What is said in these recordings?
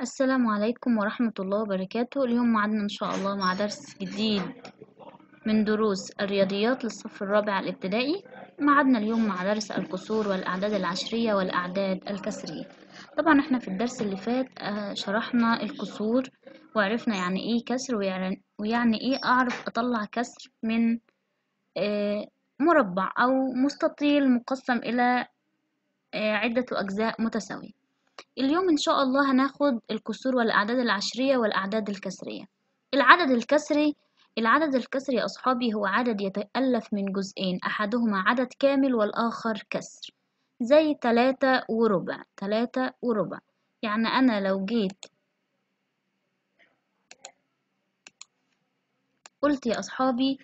السلام عليكم ورحمة الله وبركاته اليوم معنا إن شاء الله مع درس جديد من دروس الرياضيات للصف الرابع الابتدائي معدنا اليوم مع درس الكسور والأعداد العشرية والأعداد الكسرية طبعا احنا في الدرس اللي فات آه، شرحنا الكسور وعرفنا يعني ايه كسر ويعني ايه أعرف أطلع كسر من آه، مربع أو مستطيل مقسم إلى آه، عدة أجزاء متساوية اليوم إن شاء الله هناخد الكسور والأعداد العشرية والأعداد الكسرية العدد الكسري العدد الكسري يا أصحابي هو عدد يتألف من جزئين أحدهما عدد كامل والآخر كسر زي تلاتة وربع تلاتة وربع يعني أنا لو جيت قلت يا أصحابي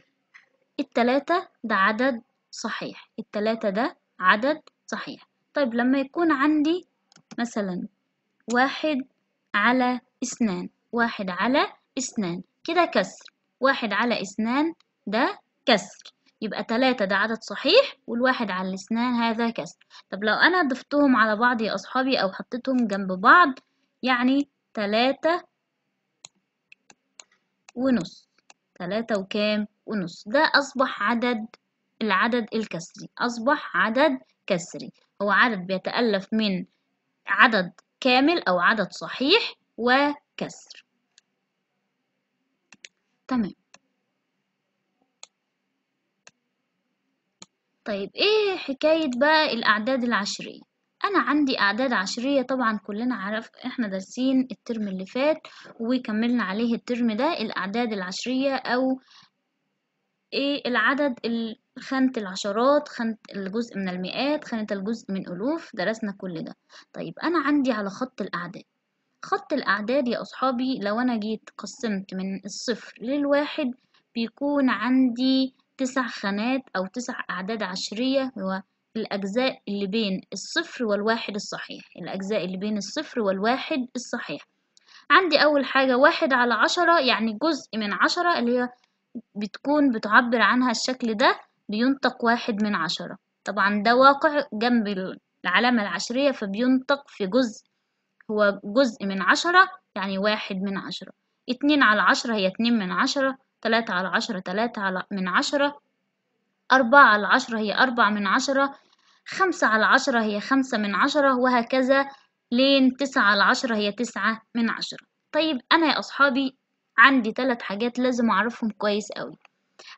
التلاتة ده عدد صحيح التلاتة ده عدد صحيح طيب لما يكون عندي مثلا واحد على اثنان واحد على اثنان كده كسر واحد على اثنان ده كسر يبقى تلاتة ده عدد صحيح والواحد على الاثنان هذا كسر طب لو أنا ضفتهم على بعض يا أصحابي أو حطيتهم جنب بعض يعني تلاتة ونص تلاتة وكام ونص ده أصبح عدد العدد الكسري أصبح عدد كسري هو عدد بيتألف من عدد كامل أو عدد صحيح وكسر تمام طيب ايه حكاية بقى الأعداد العشرية أنا عندي أعداد عشرية طبعا كلنا عرف احنا دارسين الترم اللي فات وكملنا عليه الترم ده الأعداد العشرية أو ايه العدد ال... خانة العشرات خانة الجزء من المئات خانة الجزء من ألوف درسنا كل ده طيب أنا عندي على خط الأعداد خط الأعداد يا أصحابي لو أنا جيت قسمت من الصفر للواحد بيكون عندي تسع خانات أو تسع أعداد عشرية هو الأجزاء اللي بين الصفر والواحد الصحيح الأجزاء اللي بين الصفر والواحد الصحيح عندي أول حاجة واحد على عشرة يعني جزء من عشرة اللي هي بتكون بتعبر عنها الشكل ده بينطق واحد من عشرة طبعا ده واقع جنب العلامة العشرية فبينطق في جزء هو جزء من عشرة يعني واحد من عشرة اتنين على عشرة هي اتنين من عشرة تلاتة على عشرة تلاتة على من عشرة أربعة على عشرة هي أربعة من عشرة خمسة على عشرة هي خمسة من عشرة وهكذا لين تسعة على عشرة هي تسعة من عشرة طيب أنا يا أصحابي عندي تلات حاجات لازم أعرفهم كويس أوي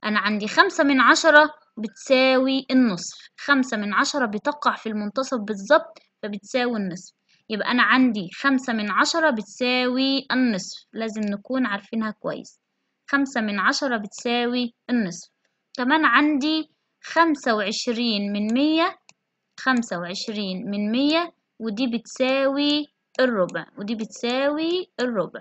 أنا عندي خمسة من عشرة بتساوي النصف خمسة من عشرة بتقع في المنتصف بالظبط فبتساوي النصف يبقى أنا عندي خمسة من عشرة بتساوي النصف لازم نكون عارفينها كويس خمسة من عشرة بتساوي النصف كمان عندي خمسة وعشرين من مية خمسة وعشرين من مية ودي بتساوي الربع ودي بتساوي الربع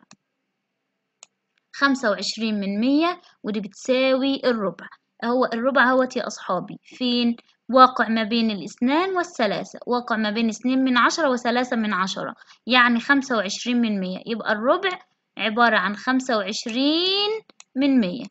خمسة وعشرين من مية ودي بتساوي الربع هو الربع هوت يا أصحابي فين واقع ما بين الاثنان والثلاثة واقع ما بين اثنين من عشرة وثلاثة من عشرة يعني خمسة وعشرين من مية يبقى الربع عبارة عن خمسة وعشرين من مية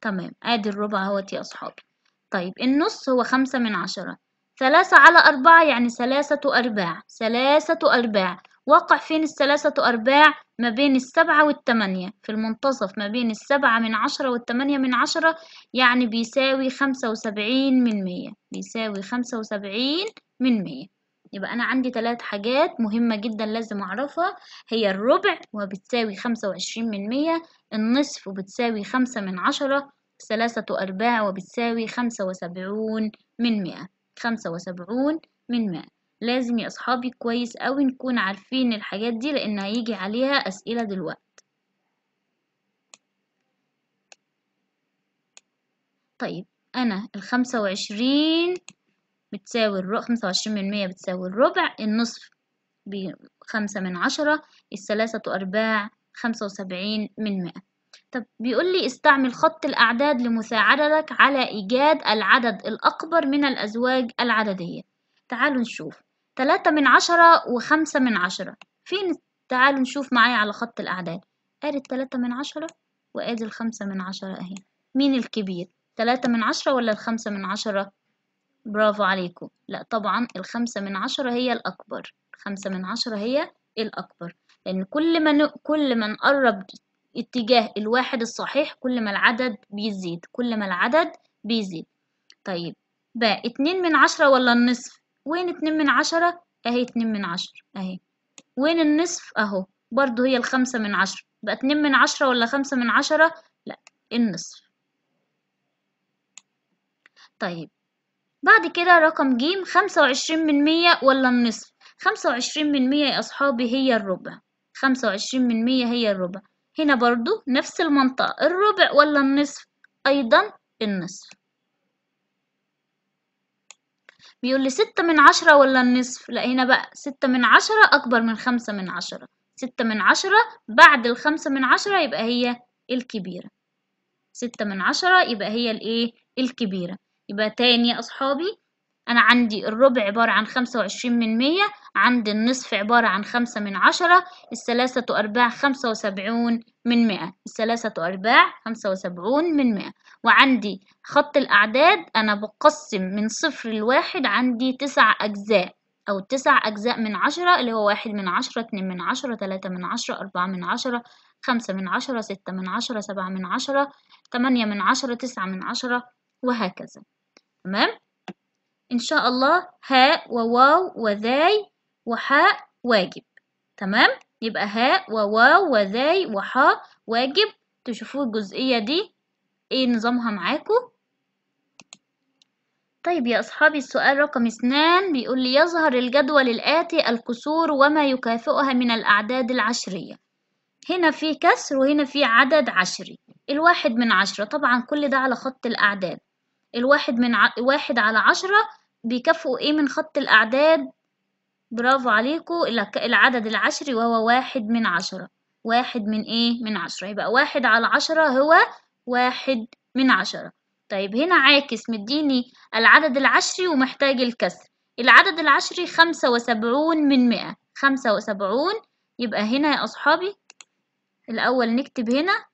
تمام ادي الربع اهوت يا اصحابي طيب النص هو خمسة من عشرة ثلاثة على أربعة يعني ثلاثة أرباع ثلاثة أرباع واقع فين الثلاثة أرباع ما بين السبعة والتمانية في المنتصف ما بين السبعة من عشرة والتمانية من عشرة يعني بيساوي خمسة وسبعين من مية بيساوي خمسة وسبعين من مية يبقى أنا عندي ثلاث حاجات مهمة جدا لازم أعرفها هي الربع وبتساوي خمسة وعشرين من مية النصف وبتساوي خمسة من عشرة ثلاثة أرباع وبتساوي خمسة وسبعون من مئة خمسة وسبعون من مئة لازم يا اصحابي كويس قوي نكون عارفين الحاجات دي لان هيجي عليها اسئله دلوقتي طيب انا الخمسة وعشرين بتساوي الربع خمسة وعشرين من مية بتساوي الربع النصف بخمسة من عشرة الثلاثة أرباع خمسة وسبعين من مئة طب بيقول لي استعمل خط الأعداد لمساعدتك على إيجاد العدد الأكبر من الأزواج العددية تعالوا نشوف تلاتة من عشرة وخمسة من عشرة فين تعالوا نشوف معايا على خط الأعداد آدي التلاتة من عشرة وآدي الخمسة من عشرة أهي مين الكبير تلاتة من عشرة ولا الخمسة من عشرة برافو عليكم لا طبعا الخمسة من عشرة هي الأكبر الخمسة من عشرة هي الأكبر لأن كل ما ن... كل ما نقرب اتجاه الواحد الصحيح كل ما العدد بيزيد كل ما العدد بيزيد طيب ب اتنين من عشرة ولا النصف وين اتنين من عشرة اهي اتنين من عشرة اهي وين النصف اهو برضو هي الخمسة من عشرة يبقى اتنين من عشرة ولا خمسة من عشرة لا النصف طيب بعد كده رقم ج خمسة وعشرين من مية ولا النصف خمسة وعشرين من مية يا أصحابي هي الربع خمسة وعشرين من مية هي الربع هنا برضو نفس المنطقة الربع ولا النصف أيضا النصف بيقول لي ستة من عشرة ولا النصف لا هنا بقى ستة من عشرة أكبر من خمسة من عشرة ستة من عشرة بعد الخمسة من عشرة يبقى هي الكبيرة ستة من عشرة يبقى هي الإيه الكبيرة يبقى تاني يا أصحابي أنا عندي الربع عبارة عن خمسة وعشرين من مية عندي النصف عبارة عن خمسة من عشرة الثلاثة أرباع خمسة وسبعون من مئة الثلاثة أرباع خمسة وسبعون من مئة وعندي خط الأعداد أنا بقسم من صفر لواحد عندي تسع أجزاء أو تسع أجزاء من عشرة اللي هو واحد من عشرة اتنين من عشرة تلاتة من عشرة أربعة من عشرة خمسة من عشرة ستة من عشرة سبعة من عشرة تمانية من عشرة تسعة من عشرة وهكذا تمام إن شاء الله هاء وواو وذاي وحاء واجب تمام يبقى هاء وواو وذاي وحاء واجب تشوفوا الجزئية دي ايه نظامها معاكو طيب يا أصحابي السؤال رقم اثنان بيقول لي يظهر الجدول الآتي الكسور وما يكافئها من الأعداد العشرية هنا في كسر وهنا في عدد عشري الواحد من عشرة طبعا كل ده على خط الأعداد الواحد من ع... واحد على عشرة بيكافئوا ايه من خط الأعداد برافو عليكم العدد العشري وهو واحد من عشرة واحد من ايه من عشرة يبقى واحد على عشرة هو واحد من عشرة طيب هنا عاكس مديني العدد العشري ومحتاج الكسر العدد العشري خمسة وسبعون من مئة خمسة وسبعون يبقى هنا يا أصحابي الأول نكتب هنا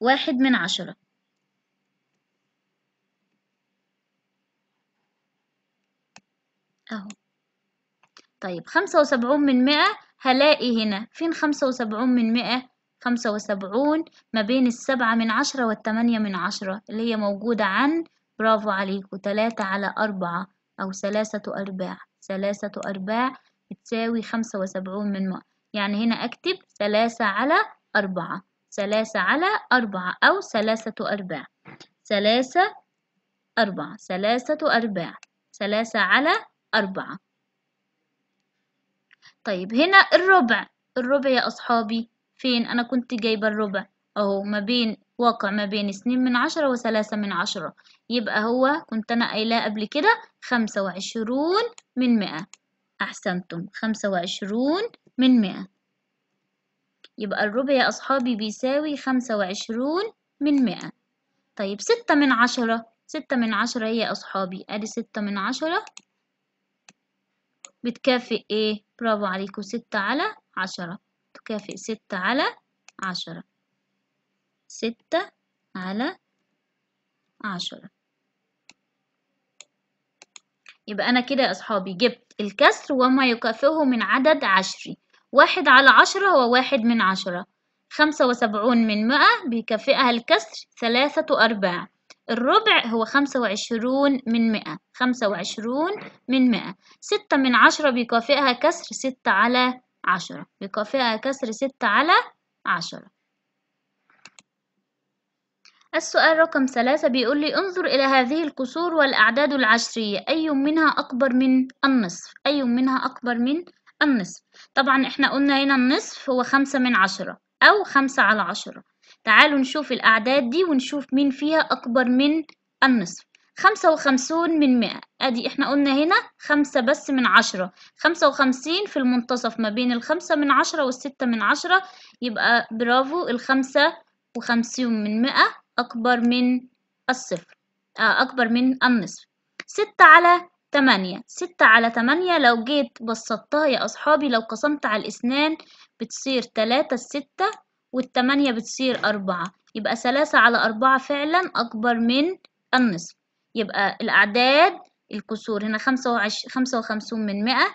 واحد من عشرة أهو طيب خمسة وسبعون من مئة هلاقي هنا فين خمسة وسبعون من مئة خمسة وسبعون ما بين السبعة من عشرة والتمانية من عشرة اللي هي موجودة عن برافو عليكوا تلاتة على أربعة أو ثلاثة أرباع ثلاثة أرباع بتساوي خمسة وسبعون من مئة يعني هنا أكتب ثلاثة على أربعة ثلاثة على أربعة أو ثلاثة أرباع ثلاثة أربعة ثلاثة أرباع ثلاثة على أربعة طيب هنا الربع الربع يا أصحابي فين أنا كنت جايبة الربع أهو ما بين واقع ما بين اتنين من عشرة وثلاثة من عشرة يبقى هو كنت أنا قايلاه قبل كده خمسة وعشرون من مئة أحسنتم خمسة وعشرون من مئة يبقى الربع يا أصحابي بيساوي خمسة وعشرون من مئة طيب ستة من عشرة ستة من عشرة هي إيه أصحابي أدي ستة من عشرة بتكافئ ايه برافو عليكم ستة على عشرة تكافئ ستة على عشرة ستة على عشرة يبقى أنا كده يا أصحابي جبت الكسر وما يكافئه من عدد عشري واحد على عشرة هو واحد من عشرة خمسة وسبعون من مئة بيكافئها الكسر ثلاثة أرباع الربع هو خمسة وعشرون من مئة خمسة وعشرون من مئة ستة من عشرة بيكافئها كسر ستة على عشرة بيكافئها كسر ستة على عشرة السؤال رقم ثلاثة بيقول لي انظر إلى هذه القصور والأعداد العشرية أي منها أكبر من النصف أي منها أكبر من النصف طبعا احنا قلنا هنا النصف هو خمسة من عشرة أو خمسة على عشرة تعالوا نشوف الأعداد دي ونشوف مين فيها أكبر من النصف خمسة وخمسون من مئة أدي إحنا قلنا هنا خمسة بس من عشرة خمسة وخمسين في المنتصف ما بين الخمسة من عشرة والستة من عشرة يبقى برافو الخمسة وخمسون من مئة أكبر من الصفر آه، أكبر من النصف ستة على تمانية ستة على تمانية لو جيت بسطتها يا أصحابي لو قسمت على الأسنان بتصير تلاتة الستة والتمانية بتصير أربعة يبقى ثلاثة على أربعة فعلا أكبر من النصف يبقى الأعداد الكسور هنا خمسة وعش... خمسة وخمسون من مئة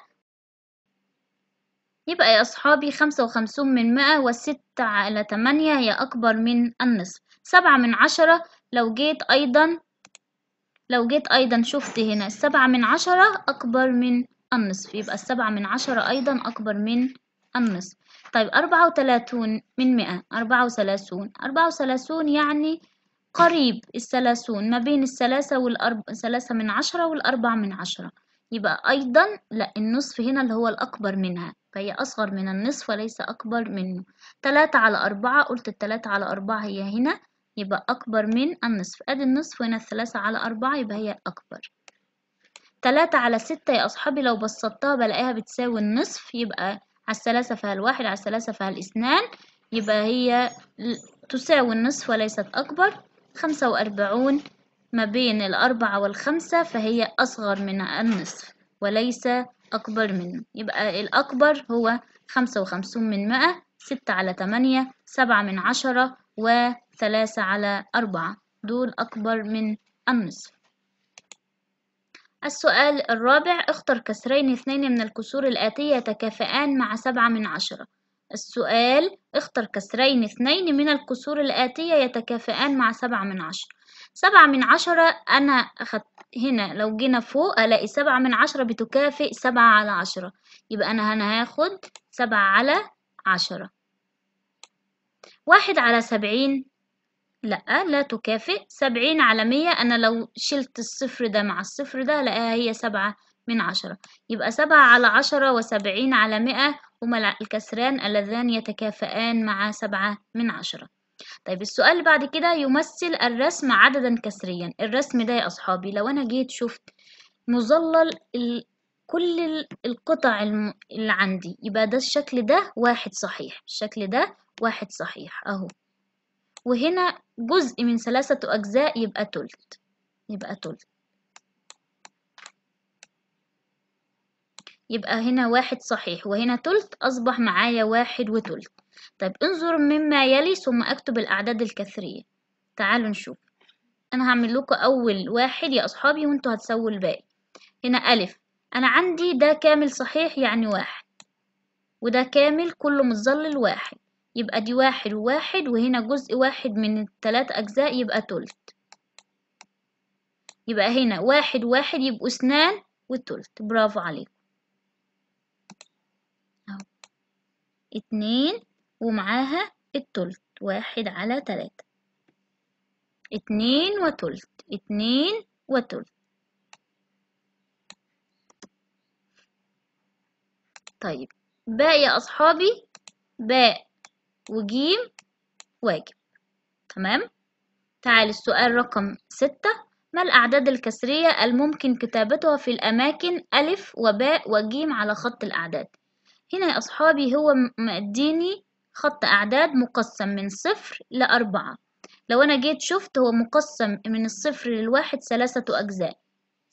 يبقى يا أصحابي خمسة وخمسون من مئة وستة على تمانية هي أكبر من النصف سبعة من عشرة لو جيت أيضا لو جيت أيضا شفت هنا السبعة من عشرة أكبر من النصف يبقى السبعة من عشرة أيضا أكبر من النصف طيب أربعة وتلاتون من مئة أربعة وثلاثون أربعة وثلاثون يعني قريب الثلاثون ما بين الثلاثة والأرب ثلاثة من عشرة والأربعة من عشرة يبقى أيضا لا النصف هنا اللي هو الأكبر منها فهي أصغر من النصف وليس أكبر منه تلاتة على أربعة قلت التلاتة على أربعة هي هنا يبقى أكبر من النصف أدي النصف هنا الثلاثة على أربعة يبقى هي أكبر تلاتة على ستة يا أصحابي لو بسطتها بلاقيها بتساوي النصف يبقى على الثلاثة فالواحد على الثلاثة فالاثنان يبقى هي تساوي النصف وليست أكبر خمسة وأربعون ما بين الأربعة والخمسة فهي أصغر من النصف وليس أكبر منه يبقى الأكبر هو خمسة وخمسون من مئة ستة على تمانية سبعة من عشرة وثلاثة على أربعة دول أكبر من النصف السؤال الرابع اختر كسرين اثنين من الكسور الآتية يتكافئان مع سبعة من عشرة السؤال اختر كسرين اثنين من الكسور الآتية يتكافئان مع سبعة من عشرة سبعة من عشرة أنا أخدت هنا لو جينا فوق ألاقي سبعة من عشرة بتكافئ سبعة على عشرة يبقى أنا هنا هاخد سبعة على عشرة واحد على سبعين لا لا تكافئ سبعين على مية أنا لو شلت الصفر ده مع الصفر ده لقاها هي سبعة من عشرة يبقى سبعة على عشرة وسبعين على مئة هما الكسران اللذان يتكافئان مع سبعة من عشرة طيب السؤال بعد كده يمثل الرسم عددا كسريا الرسم ده يا أصحابي لو أنا جيت شفت مظلل ال... كل القطع الم... اللي عندي يبقى ده الشكل ده واحد صحيح الشكل ده واحد صحيح أهو وهنا جزء من ثلاثة أجزاء يبقى تلت يبقى تلت يبقى هنا واحد صحيح وهنا تلت أصبح معايا واحد وتلت طيب انظر مما يلي ثم أكتب الأعداد الكثرية تعالوا نشوف أنا هعمل لكم أول واحد يا أصحابي وانتوا هتسووا الباقي هنا ألف أنا عندي ده كامل صحيح يعني واحد وده كامل كله متظلل واحد يبقى دي واحد وواحد وهنا جزء واحد من التلات أجزاء يبقى تلت يبقى هنا واحد واحد يبقوا اثنان وتلت برافو عليكم اهو اتنين ومعاها التلت واحد على تلاتة اتنين وتلت اتنين وتلت طيب باقي يا أصحابي باء وجيم واجب تمام تعال السؤال رقم ستة ما الأعداد الكسرية الممكن كتابتها في الأماكن ألف وباء وجيم على خط الأعداد هنا يا أصحابي هو مديني خط أعداد مقسم من صفر لأربعة لو أنا جيت شفت هو مقسم من الصفر للواحد ثلاثة أجزاء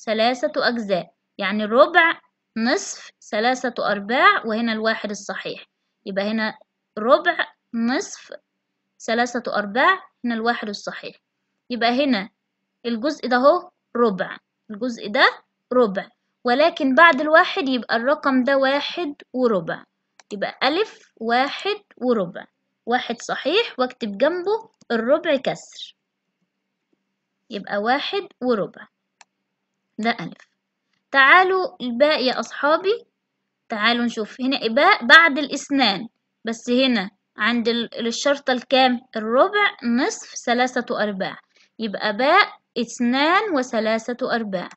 ثلاثة أجزاء يعني ربع نصف ثلاثة أرباع وهنا الواحد الصحيح يبقى هنا ربع نصف ثلاثة أرباع هنا الواحد الصحيح يبقى هنا الجزء ده هو ربع الجزء ده ربع ولكن بعد الواحد يبقى الرقم ده واحد وربع يبقى ألف واحد وربع واحد صحيح واكتب جنبه الربع كسر يبقى واحد وربع ده ألف تعالوا الباقي يا أصحابي تعالوا نشوف هنا إباء بعد الإسنان بس هنا عند الشرطة الكام الربع نصف ثلاثة أرباع يبقى باء اثنان وثلاثة أرباع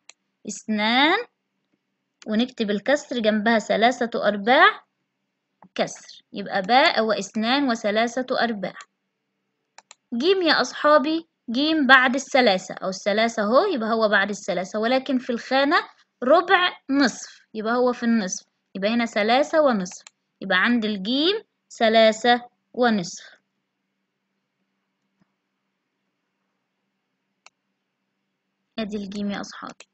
اثنان ونكتب الكسر جنبها ثلاثة أرباع كسر يبقى باء واثنان وثلاثة أرباع جيم يا أصحابي جيم بعد الثلاثة أو الثلاثة أهو يبقى هو بعد الثلاثة ولكن في الخانة ربع نصف يبقى هو في النصف يبقى هنا ثلاثة ونصف يبقى عند الجيم ثلاثة ونصف ادي الجيم يا اصحابي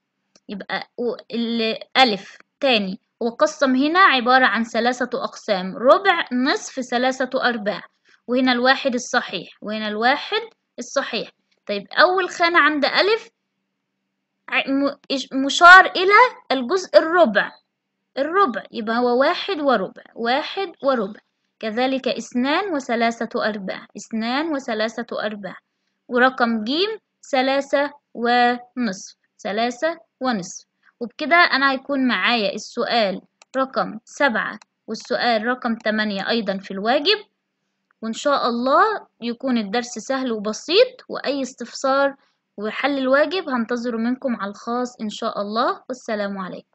يبقى الالف تاني وقسم هنا عبارة عن ثلاثة أقسام ربع نصف ثلاثة أرباع وهنا الواحد الصحيح وهنا الواحد الصحيح طيب أول خانة عند ألف مشار إلى الجزء الربع الربع يبقى هو واحد وربع واحد وربع كذلك اثنان وثلاثة أرباع اثنان وثلاثة أرباع ورقم جيم ثلاثة ونصف ثلاثة ونصف وبكده أنا هيكون معايا السؤال رقم سبعة والسؤال رقم تمانية أيضا في الواجب وإن شاء الله يكون الدرس سهل وبسيط وأي استفسار وحل الواجب هنتظره منكم على الخاص إن شاء الله والسلام عليكم